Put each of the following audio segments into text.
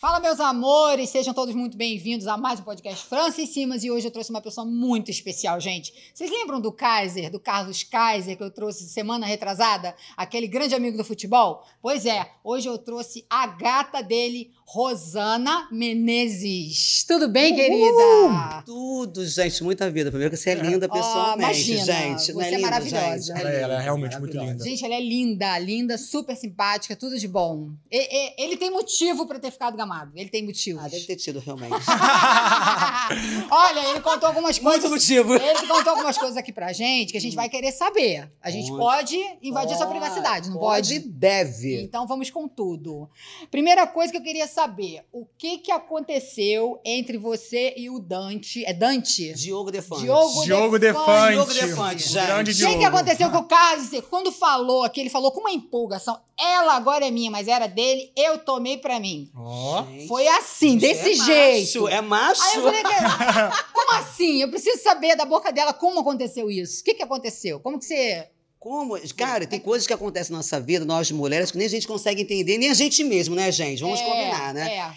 Fala, meus amores, sejam todos muito bem-vindos a mais um podcast Francis Simas e hoje eu trouxe uma pessoa muito especial, gente. Vocês lembram do Kaiser, do Carlos Kaiser, que eu trouxe semana retrasada? Aquele grande amigo do futebol? Pois é, hoje eu trouxe a gata dele, Rosana Menezes. Tudo bem, querida? tudo, gente, muita vida. Primeiro que você é, é. linda pessoalmente, oh, imagina, gente. Você é, é, maravilhosa. Gente, ela, é, ela é realmente muito linda. Gente, ela é linda, linda, super simpática, tudo de bom. E, e, ele tem motivo para ter ficado ele tem motivos. Ah, deve ter tido, realmente. Olha, ele contou algumas coisas. Muito motivo. Ele contou algumas coisas aqui pra gente que a gente hum. vai querer saber. A gente pode invadir pode, sua privacidade, não pode? Pode deve. Então vamos com tudo. Primeira coisa que eu queria saber: o que, que aconteceu entre você e o Dante? É Dante? Diogo Defante. Diogo, Diogo Defante. Diogo Defante, já. O que, que aconteceu com o Cássio? Quando falou aqui, ele falou com uma empolgação. Ela agora é minha, mas era dele, eu tomei pra mim. Oh. Foi assim, desse é jeito. Macho, é macho. Aí eu falei, como assim? Eu preciso saber da boca dela como aconteceu isso. O que, que aconteceu? Como que você. Como? Cara, tem é. coisas que acontecem na nossa vida, nós mulheres, que nem a gente consegue entender, nem a gente mesmo, né, gente? Vamos é, combinar, né? É.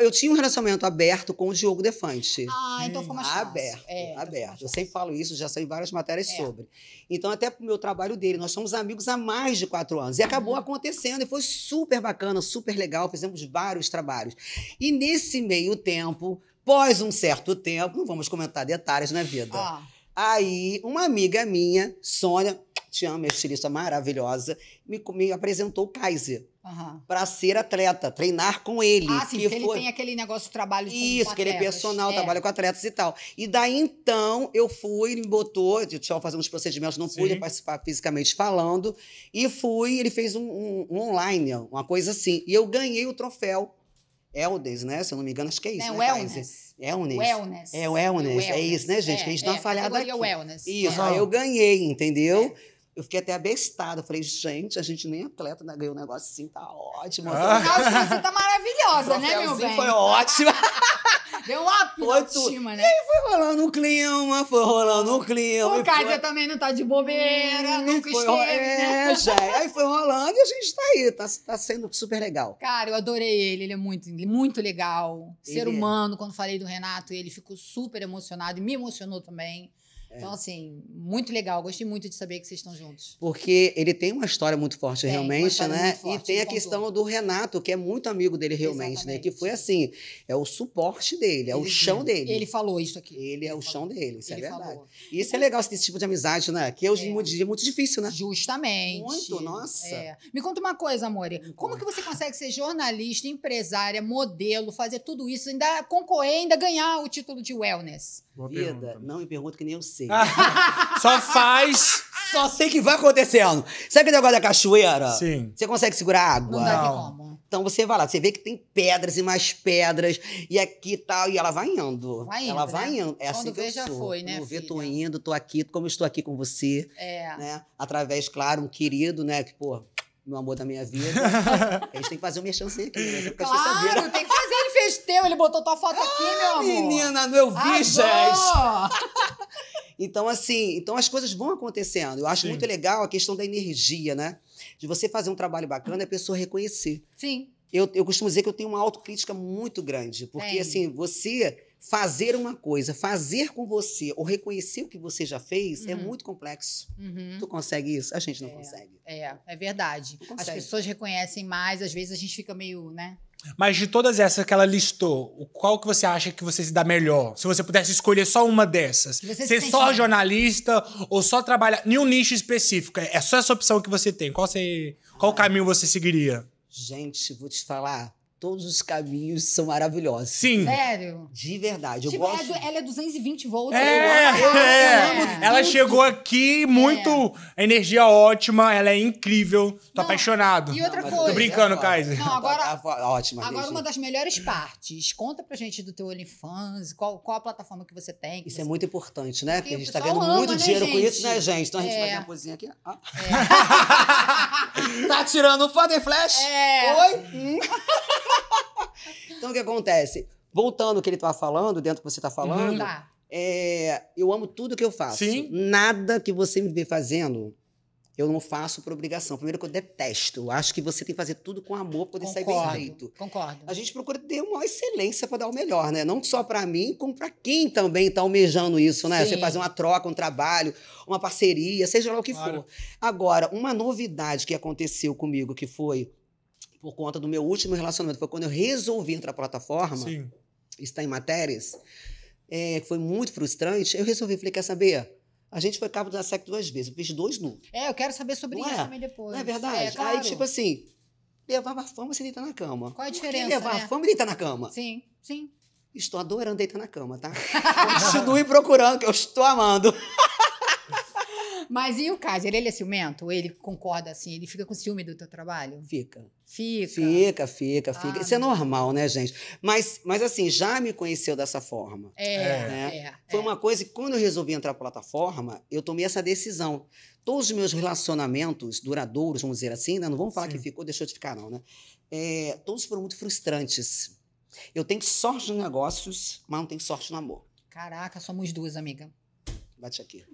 Eu tinha um relacionamento aberto com o Diogo Defante. Ah, então hum, foi mais fácil. Aberto, é, então aberto. eu sempre falo isso, já saiu várias matérias é. sobre. Então, até pro meu trabalho dele, nós somos amigos há mais de quatro anos. E acabou uhum. acontecendo, e foi super bacana, super legal, fizemos vários trabalhos. E nesse meio tempo, pós um certo tempo, não vamos comentar detalhes na né, vida. Ah. Aí, uma amiga minha, Sônia, Tian, minha estilista maravilhosa, me, me apresentou o Kaiser. Uhum. para ser atleta, treinar com ele. Ah, sim, que porque foi... ele tem aquele negócio de trabalho com Isso, que ele é personal, é. trabalha com atletas e tal. E daí, então, eu fui, ele me botou, eu tinha fazer uns procedimentos, não sim. pude participar fisicamente falando, e fui, ele fez um, um, um, online, uma coisa assim. E eu ganhei o troféu. Eldes né? Se eu não me engano, acho que é isso. É né, wellness. Elnes Wellness. É wellness. É wellness. É isso, né, gente? É, que a gente é, dá uma é, falhada é aqui. Wellness. Isso, é. aí eu ganhei, entendeu? É. Eu fiquei até abestada. falei, gente, a gente nem é atleta né? ganhou um negócio assim, tá ótimo. Ah. Tá, você tá maravilhosa, né, meu bem? foi ótima. Deu um apoio autoestima, né? E aí foi rolando o clima, foi rolando o clima. O Kaiser foi... também não tá de bobeira, hum, nunca foi... Né? É, já. Aí foi rolando e a gente tá aí, tá, tá sendo super legal. Cara, eu adorei ele, ele é muito, muito legal. Ele Ser é. humano, quando falei do Renato, ele ficou super emocionado e me emocionou também. É. Então, assim, muito legal. Gostei muito de saber que vocês estão juntos. Porque ele tem uma história muito forte, tem, realmente, né? forte, e tem a questão do Renato, que é muito amigo dele, realmente, Exatamente. né? Que foi assim: é o suporte dele, é ele, o chão dele. Ele falou isso aqui. Ele, é o chão dele, isso é ele é verdade. Falou. E isso é legal, esse tipo de amizade, né? Que hoje é. em dia é, é. muito difícil, né? Justamente. Muito, nossa. É. Me conta uma coisa, Amore. Como que você consegue ser jornalista, empresária, modelo, fazer tudo isso, ainda concorrer, ainda ganhar o título de wellness? Boa Vida, pergunta. não me pergunta que nem eu sei acontecer. Ah. Só faz. Só sei que vai acontecendo. Sabe aquele negócio da cachoeira? Sim. Você consegue segurar água? Não dá como. Então você vai lá, você vê que tem pedras e mais pedras, e aqui tal, e ela vai indo. Vai indo ela né? vai indo. É Quando assim que vê, eu já sou. foi, né? Quando vê, tô indo, tô aqui, como estou aqui com você. É. Né? Através, claro, um querido, né? Que, pô, meu amor da minha vida. a gente tem que fazer um chance aqui, né? claro, tem que fazer. Ele fez teu, ele botou tua foto ah, aqui, meu ah, amor. Menina, não eu vi, Arrasou. gente. Então, assim, então as coisas vão acontecendo. Eu acho Sim. muito legal a questão da energia, né? De você fazer um trabalho bacana e a pessoa reconhecer. Sim. Eu, eu costumo dizer que eu tenho uma autocrítica muito grande, porque, assim, você fazer uma coisa, fazer com você ou reconhecer o que você já fez é uhum. é muito complexo. Uhum. Tu consegue isso? A gente não é, consegue. É, é verdade. As pessoas reconhecem mais, às vezes a gente fica meio, né? Mas de todas essas que ela listou, qual que você acha que você se dá melhor? Se você pudesse escolher só uma dessas, você ser se só jornalista ou só trabalhar em um nicho específico, é só essa opção que você tem. Qual, você, qual caminho você seguiria? Gente, vou te falar. Todos os caminhos são maravilhosos. Sim. Sério? De verdade. Tipo, gosto... ela, é 220 volts. É, é. Né, ela chegou aqui muito é. energia ótima, ela é incrível. Tô Não, apaixonado. E outra Não, coisa. Tô brincando, Kaiser. Não, agora. Tá ótima. Agora, uma das melhores partes. Conta pra gente do teu OnlyFans, qual, qual a plataforma que você tem. Que isso é você... é muito importante, né? Porque, a gente tá ganhando muito né, dinheiro gente? com isso, né, gente? Então a gente vai dar é. uma cozinha aqui. Ah. tá tirando o Father Flash? É. Oi? Hum. Então, o que acontece? Voltando ao que ele estava tá falando, dentro do que você está falando, uhum. Tá. é, eu amo tudo que eu faço. Sim. Nada que você me vê fazendo, eu não faço por obrigação. Primeiro que eu detesto. Eu acho que você tem que fazer tudo com amor para poder concordo, sair bem feito. Concordo. A gente procura ter uma excelência para dar o melhor, né? Não só para mim, como para quem também está almejando isso, né? Sim. Você fazer uma troca, um trabalho, uma parceria, seja lá o que claro. for. Agora, uma novidade que aconteceu comigo, que foi por conta do meu último relacionamento, foi quando eu resolvi entrar na plataforma, Sim. está em matérias, é, foi muito frustrante. Eu resolvi, falei, quer saber? A gente foi cabo da SEC duas vezes, eu fiz dois números. É, eu quero saber sobre não isso é? também depois. Não é verdade? É, claro. Aí, tipo assim, levava a fama se deitar na cama. Qual a diferença? levar né? a fama e deitar na cama. Sim, sim. Estou adorando deitar na cama, tá? Continue procurando, que eu estou amando. Mas e o Kaiser? Ele é ciumento? Ele concorda assim? Ele fica com ciúme do teu trabalho? Fica. Fica. Fica, fica, ah, fica. Isso é normal, né, gente? Mas, mas assim, já me conheceu dessa forma. É, né? é Foi é. uma coisa que quando eu resolvi entrar para a plataforma, eu tomei essa decisão. Todos os meus relacionamentos duradouros, vamos dizer assim, né? não vamos falar Sim. que ficou, deixou de ficar, não, né? É, todos foram muito frustrantes. Eu tenho sorte nos negócios, mas não tenho sorte no amor. Caraca, somos duas, amiga. Bate aqui.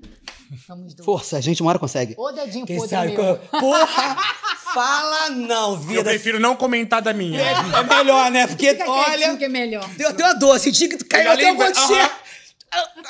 Força, a gente uma hora consegue. Ô, dedinho Quem podre sabe, meu. É? Porra! Fala não, vida. Eu prefiro não comentar da minha. É, é melhor, né? Porque, Fica olha... que é melhor. Deu, deu assim, a dor, senti que caiu até o você.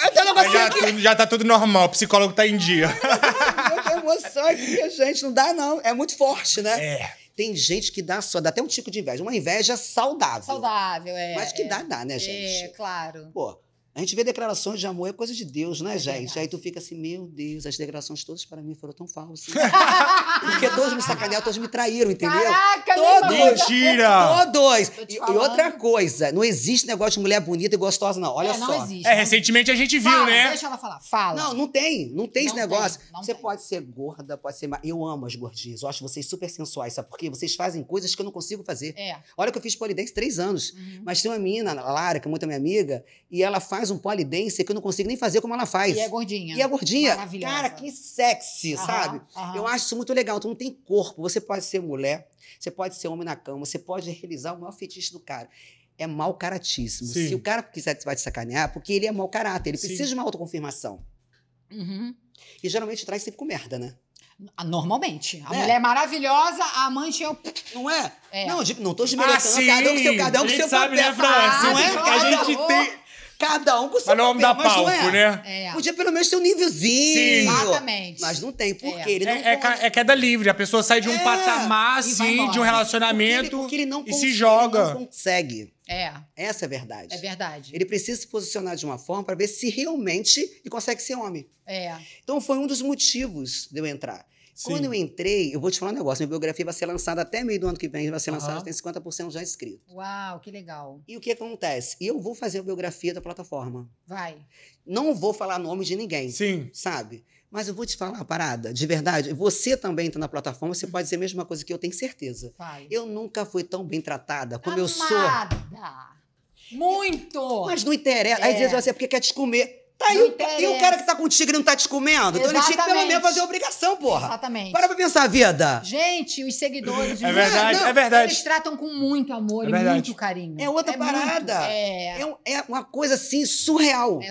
Até o negócio já, aqui. já tá tudo normal, o psicólogo tá em dia. Que emoção aqui, gente. Não dá, não. É muito forte, né? É. Tem gente que dá só, dá até um tipo de inveja. Uma inveja saudável. Saudável, é. Mas que é. dá, dá, né, é, gente? É, claro. Pô a gente vê declarações de amor, é coisa de Deus, né, é gente? Verdade. Aí tu fica assim, meu Deus, as declarações todas para mim foram tão falsas. Porque todos me sacanearam, todos me traíram, entendeu? Caraca, todos! Mentira! Todos! E, e, outra coisa, não existe negócio de mulher bonita e gostosa, não. Olha é, não só. Existe, é, recentemente a gente viu, fala, né? Deixa ela falar, fala. Não, não tem, não tem não esse negócio. Tem, você tem. pode ser gorda, pode ser. Eu amo as gordinhas, eu acho vocês super sensuais, sabe por quê? Vocês fazem coisas que eu não consigo fazer. É. Olha que eu fiz polidense três anos, uhum. mas tem uma menina, a Lara, que é muito minha amiga, e ela faz faz um pole dance que eu não consigo nem fazer como ela faz. E é gordinha. E é gordinha. Cara, que sexy, aham, sabe? Aham. Eu acho isso muito legal. tu não tem corpo. Você pode ser mulher, você pode ser homem na cama, você pode realizar o maior fetiche do cara é mau caratismo. Sim. Se o cara quiser vai te sacanear, porque ele é mau caráter, ele Sim. precisa de uma autoconfirmação. Uhum. E geralmente traz sempre com merda, né? Ah, normalmente. A né? mulher é maravilhosa, a amante é o. Não é? é. Não, não tô ah, desmerecendo. Ah, cada um com seu, cada um com seu papel. né, não é? Claro. A gente tem. Cada um com seu mas não é papel, dá palco, é. né? É. Podia pelo menos ter um nívelzinho. Exatamente. Mas não tem, por é. quê? Ele é, não é, é queda livre, a pessoa sai de um patamar, assim, de um relacionamento porque ele, porque ele não e consegue, se joga. Ele não consegue. É. Essa é a verdade. É verdade. Ele precisa se posicionar de uma forma para ver se realmente ele consegue ser homem. É. Então foi um dos motivos de eu entrar. Sim. Quando eu entrei, eu vou te falar um negócio: minha biografia vai ser lançada até meio do ano que vem, vai ser lançada, uhum. tem 50% já escrito. Uau, que legal. E o que acontece? Eu vou fazer a biografia da plataforma. Vai. Não vou falar nome de ninguém. Sim. Sabe? Mas eu vou te falar uma parada, de verdade. Você também está na plataforma, você pode dizer a mesma coisa que eu, tenho certeza. Vai. Eu nunca fui tão bem tratada como Amada. eu sou. Muito! Mas não interessa. É. Aí às vezes você é. porque quer te comer. Tá aí, o, e o cara que tá com tigre não tá te comendo? Exatamente. Então ele tinha que pelo menos fazer obrigação, porra. Exatamente. Para pra pensar, vida. Gente, os seguidores. É os é verdade, não, é verdade. Eles tratam com muito amor é e muito carinho. É outra é parada. Muito, é... é. é uma coisa assim surreal. É